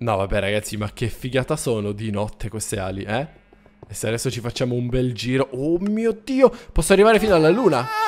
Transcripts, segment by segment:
No, vabbè, ragazzi, ma che figata sono di notte queste ali, eh? E se adesso ci facciamo un bel giro... Oh mio Dio! Posso arrivare fino alla luna? Ah!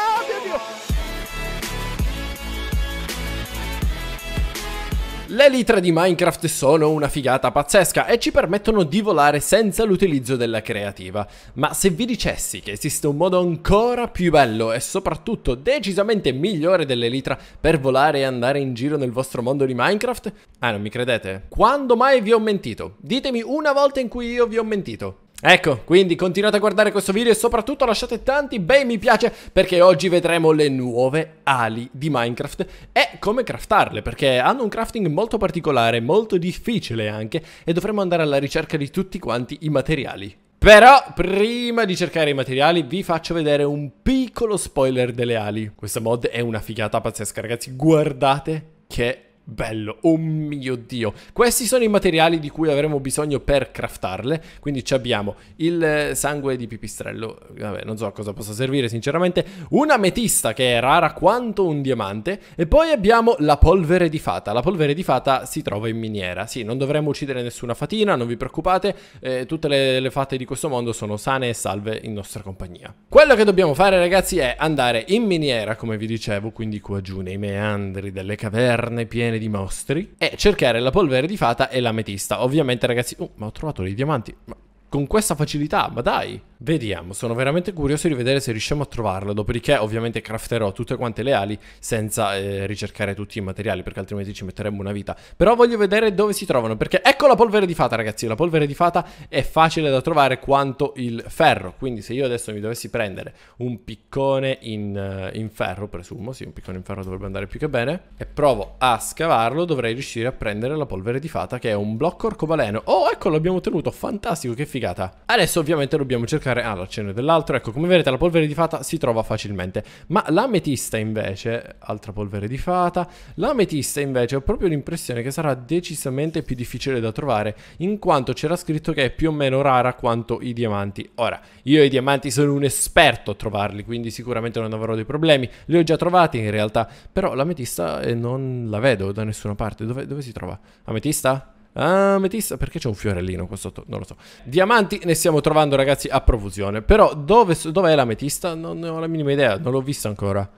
Le litre di Minecraft sono una figata pazzesca e ci permettono di volare senza l'utilizzo della creativa, ma se vi dicessi che esiste un modo ancora più bello e soprattutto decisamente migliore delle litra per volare e andare in giro nel vostro mondo di Minecraft? Ah, non mi credete? Quando mai vi ho mentito? Ditemi una volta in cui io vi ho mentito. Ecco, quindi continuate a guardare questo video e soprattutto lasciate tanti bei mi piace perché oggi vedremo le nuove ali di Minecraft e come craftarle perché hanno un crafting molto particolare, molto difficile anche e dovremo andare alla ricerca di tutti quanti i materiali. Però prima di cercare i materiali vi faccio vedere un piccolo spoiler delle ali. Questa mod è una figata pazzesca ragazzi, guardate che bello, oh mio dio. Questi sono i materiali di cui avremo bisogno per craftarle, quindi abbiamo il eh, sangue di pipistrello, vabbè non so a cosa possa servire sinceramente, una metista che è rara quanto un diamante e poi abbiamo la polvere di fata, la polvere di fata si trova in miniera, sì non dovremmo uccidere nessuna fatina, non vi preoccupate, eh, tutte le, le fate di questo mondo sono sane e salve in nostra compagnia. Quello che dobbiamo fare ragazzi è andare in miniera come vi dicevo, quindi qua giù nei meandri delle caverne piene di mostri e cercare la polvere di fata e l'ametista. Ovviamente ragazzi, oh, ma ho trovato dei diamanti, ma con questa facilità, ma dai! Vediamo, sono veramente curioso di vedere se riusciamo a trovarlo, dopodiché ovviamente crafterò tutte quante le ali senza eh, ricercare tutti i materiali perché altrimenti ci metteremmo una vita. Però voglio vedere dove si trovano perché ecco la polvere di fata ragazzi, la polvere di fata è facile da trovare quanto il ferro, quindi se io adesso mi dovessi prendere un piccone in, eh, in ferro, presumo, sì un piccone in ferro dovrebbe andare più che bene, e provo a scavarlo dovrei riuscire a prendere la polvere di fata che è un blocco arcobaleno. Oh ecco l'abbiamo ottenuto, fantastico, che figo! figata. Adesso ovviamente dobbiamo cercare... Ah, l'accenno dell'altro. Ecco, come vedete la polvere di fata si trova facilmente. Ma l'ametista invece... Altra polvere di fata. L'ametista invece ho proprio l'impressione che sarà decisamente più difficile da trovare. In quanto c'era scritto che è più o meno rara quanto i diamanti. Ora, io i diamanti sono un esperto a trovarli. Quindi sicuramente non avrò dei problemi. Li ho già trovati in realtà. Però l'ametista eh, non la vedo da nessuna parte. Dove, dove si trova? Ametista? Ametista, ah, perché c'è un fiorellino qua sotto? Non lo so. Diamanti ne stiamo trovando, ragazzi, a profusione. Però dove, dove l'ametista? Non ne ho la minima idea, non l'ho vista ancora.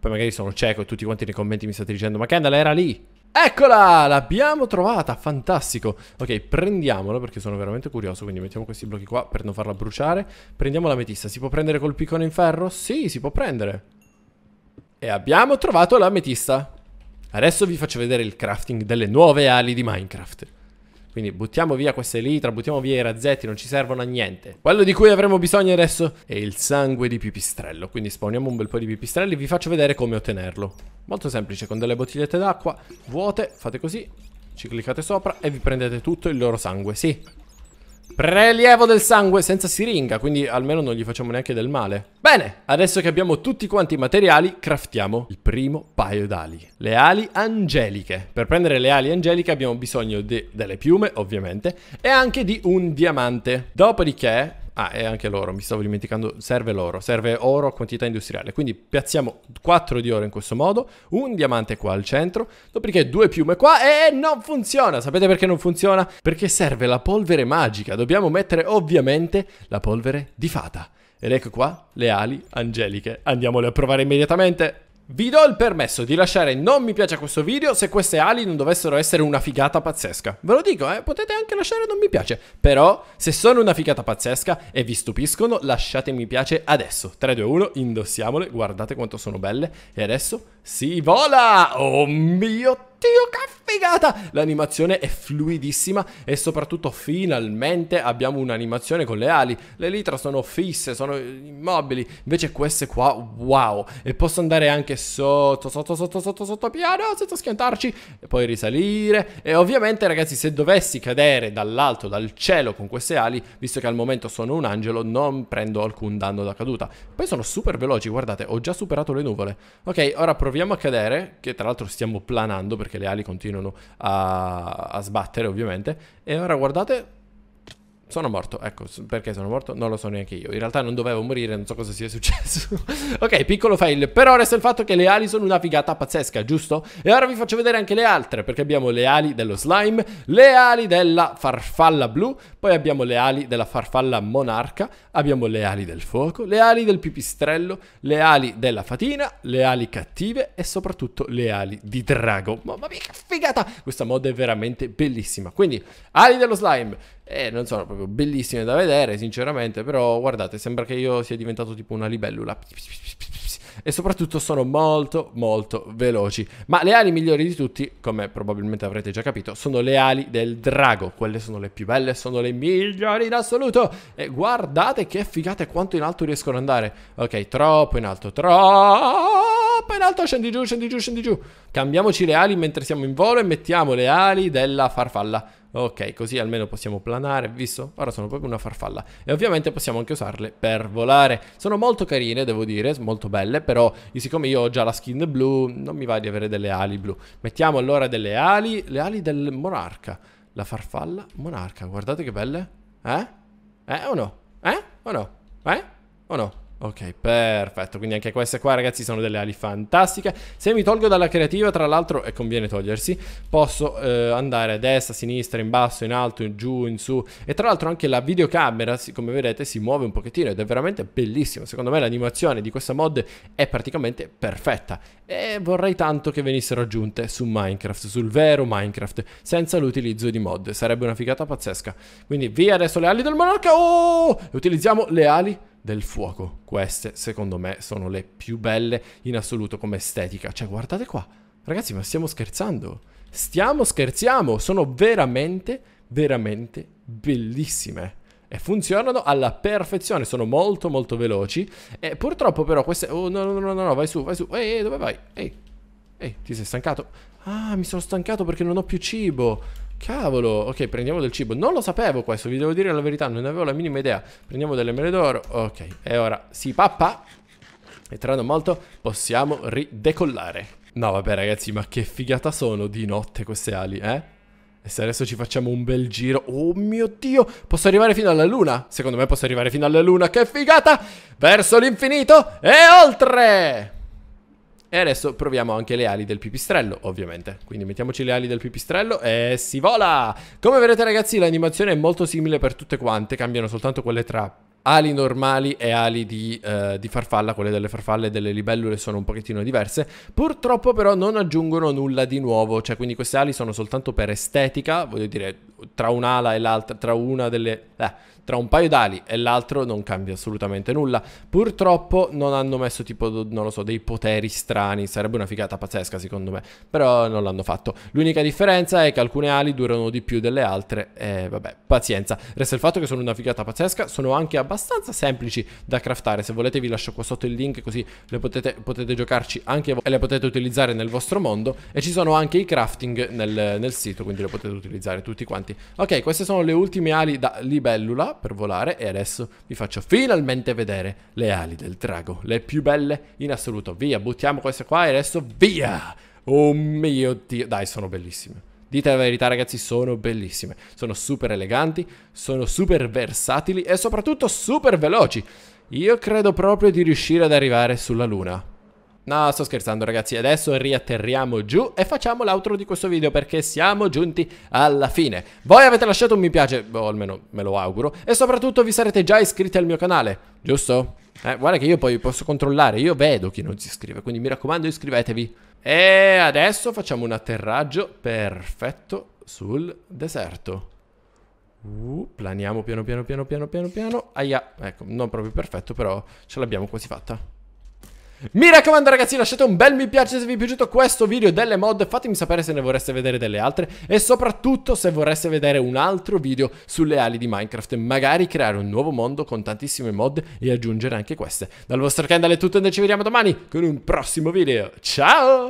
Poi magari sono cieco e tutti quanti nei commenti mi state dicendo, ma Kendall era lì. Eccola, l'abbiamo trovata, fantastico. Ok, prendiamolo perché sono veramente curioso, quindi mettiamo questi blocchi qua per non farla bruciare. Prendiamo l'ametista, si può prendere col piccone in ferro? Sì, si può prendere. E abbiamo trovato l'ametista. Adesso vi faccio vedere il crafting delle nuove ali di Minecraft. Quindi buttiamo via queste litra, buttiamo via i razzetti, non ci servono a niente. Quello di cui avremo bisogno adesso è il sangue di pipistrello. Quindi spawniamo un bel po' di pipistrelli, e vi faccio vedere come ottenerlo. Molto semplice, con delle bottigliette d'acqua vuote, fate così, ci cliccate sopra e vi prendete tutto il loro sangue. Sì, Prelievo del sangue senza siringa, quindi almeno non gli facciamo neanche del male. Bene, adesso che abbiamo tutti quanti i materiali, craftiamo il primo paio d'ali. Le ali angeliche. Per prendere le ali angeliche abbiamo bisogno di, delle piume, ovviamente, e anche di un diamante. Dopodiché Ah, è anche l'oro, mi stavo dimenticando, serve l'oro, serve oro a quantità industriale. Quindi piazziamo 4 di oro in questo modo, un diamante qua al centro, dopodiché due piume qua e non funziona. Sapete perché non funziona? Perché serve la polvere magica, dobbiamo mettere ovviamente la polvere di fata. Ed ecco qua le ali angeliche. Andiamole a provare immediatamente. Vi do il permesso di lasciare non mi piace a questo video se queste ali non dovessero essere una figata pazzesca. Ve lo dico, eh, potete anche lasciare non mi piace. Però, se sono una figata pazzesca e vi stupiscono, lasciate mi piace adesso. 3, 2, 1, indossiamole, guardate quanto sono belle. E adesso si vola! Oh mio Dio, che figata! L'animazione è fluidissima e soprattutto finalmente abbiamo un'animazione con le ali. Le litra sono fisse, sono immobili, invece queste qua, wow! E posso andare anche sotto, sotto, sotto, sotto, sotto piano, senza schiantarci, e poi risalire. E ovviamente ragazzi, se dovessi cadere dall'alto, dal cielo con queste ali, visto che al momento sono un angelo, non prendo alcun danno da caduta. Poi sono super veloci, guardate, ho già superato le nuvole. Ok, ora proviamo a cadere, che tra l'altro stiamo planando perché perché le ali continuano a, a sbattere ovviamente. E ora guardate sono morto, ecco, perché sono morto? Non lo so neanche io. In realtà non dovevo morire, non so cosa sia successo. ok, piccolo fail. Però resta il fatto che le ali sono una figata pazzesca, giusto? E ora vi faccio vedere anche le altre, perché abbiamo le ali dello slime, le ali della farfalla blu, poi abbiamo le ali della farfalla monarca, abbiamo le ali del fuoco, le ali del pipistrello, le ali della fatina, le ali cattive e soprattutto le ali di drago. Mamma mia, che figata! Questa mod è veramente bellissima. Quindi, ali dello slime e eh, non sono proprio bellissime da vedere, sinceramente, però guardate, sembra che io sia diventato tipo una libellula e soprattutto sono molto molto veloci. Ma le ali migliori di tutti, come probabilmente avrete già capito, sono le ali del drago. Quelle sono le più belle, sono le migliori in assoluto. E guardate che figate quanto in alto riescono ad andare. Ok, troppo in alto, troppo in alto, scendi giù, scendi giù, scendi giù. Cambiamoci le ali mentre siamo in volo e mettiamo le ali della farfalla. Ok, così almeno possiamo planare, visto? Ora sono proprio una farfalla. E ovviamente possiamo anche usarle per volare. Sono molto carine, devo dire, molto belle, però siccome io ho già la skin blu, non mi va di avere delle ali blu. Mettiamo allora delle ali, le ali del monarca. La farfalla monarca, guardate che belle. Eh? Eh o no? Eh o no? Eh o no? Ok, perfetto. Quindi anche queste qua, ragazzi, sono delle ali fantastiche. Se mi tolgo dalla creativa, tra l'altro, e conviene togliersi, posso eh, andare a destra, a sinistra, in basso, in alto, in giù, in su. E tra l'altro anche la videocamera, come vedete, si muove un pochettino ed è veramente bellissimo. Secondo me l'animazione di questa mod è praticamente perfetta. E vorrei tanto che venissero aggiunte su Minecraft, sul vero Minecraft, senza l'utilizzo di mod. Sarebbe una figata pazzesca. Quindi via adesso le ali del monarca. Oh! E utilizziamo le ali del fuoco. Queste, secondo me, sono le più belle in assoluto come estetica. Cioè, guardate qua. Ragazzi, ma stiamo scherzando? Stiamo scherzando! Sono veramente, veramente bellissime e funzionano alla perfezione, sono molto molto veloci e purtroppo però queste... Oh no no no no, no vai su, vai su, ehi, ehi dove vai? Ehi, ehi, ti sei stancato? Ah, mi sono stancato perché non ho più cibo Cavolo, ok, prendiamo del cibo. Non lo sapevo questo, vi devo dire la verità, non avevo la minima idea. Prendiamo delle mele d'oro, ok. E ora si pappa. E tra non molto possiamo ridecollare. No, vabbè ragazzi, ma che figata sono di notte queste ali, eh? E se adesso ci facciamo un bel giro... Oh mio Dio! Posso arrivare fino alla luna? Secondo me posso arrivare fino alla luna, che figata! Verso l'infinito e oltre! E adesso proviamo anche le ali del pipistrello, ovviamente. Quindi mettiamoci le ali del pipistrello e si vola! Come vedete ragazzi, l'animazione è molto simile per tutte quante, cambiano soltanto quelle tra ali normali e ali di, eh, di, farfalla, quelle delle farfalle e delle libellule sono un pochettino diverse, purtroppo però non aggiungono nulla di nuovo, cioè quindi queste ali sono soltanto per estetica, voglio dire tra un'ala e l'altra, tra una delle... Eh, tra un paio d'ali e l'altro non cambia assolutamente nulla. Purtroppo non hanno messo tipo, non lo so, dei poteri strani, sarebbe una figata pazzesca secondo me, però non l'hanno fatto. L'unica differenza è che alcune ali durano di più delle altre e eh, vabbè, pazienza. Resta il fatto che sono una figata pazzesca, sono anche abbastanza semplici da craftare, se volete vi lascio qua sotto il link così le potete, potete giocarci anche voi e le potete utilizzare nel vostro mondo e ci sono anche i crafting nel, nel sito, quindi le potete utilizzare tutti quanti avanti. Ok, queste sono le ultime ali da libellula per volare e adesso vi faccio finalmente vedere le ali del drago, le più belle in assoluto. Via, buttiamo queste qua e adesso via! Oh mio Dio, dai, sono bellissime. Dite la verità ragazzi, sono bellissime. Sono super eleganti, sono super versatili e soprattutto super veloci. Io credo proprio di riuscire ad arrivare sulla luna. No, sto scherzando ragazzi, adesso riatterriamo giù e facciamo l'outro di questo video perché siamo giunti alla fine. Voi avete lasciato un mi piace, o boh, almeno me lo auguro, e soprattutto vi sarete già iscritti al mio canale, giusto? Eh, guarda che io poi posso controllare, io vedo chi non si iscrive, quindi mi raccomando iscrivetevi. E adesso facciamo un atterraggio perfetto sul deserto. Uh, planiamo piano piano piano piano piano piano. Aia, ecco, non proprio perfetto, però ce l'abbiamo quasi fatta. Mi raccomando ragazzi lasciate un bel mi piace se vi è piaciuto questo video delle mod Fatemi sapere se ne vorreste vedere delle altre E soprattutto se vorreste vedere un altro video sulle ali di Minecraft Magari creare un nuovo mondo con tantissime mod e aggiungere anche queste Dal vostro Kendall è tutto e noi ci vediamo domani con un prossimo video Ciao!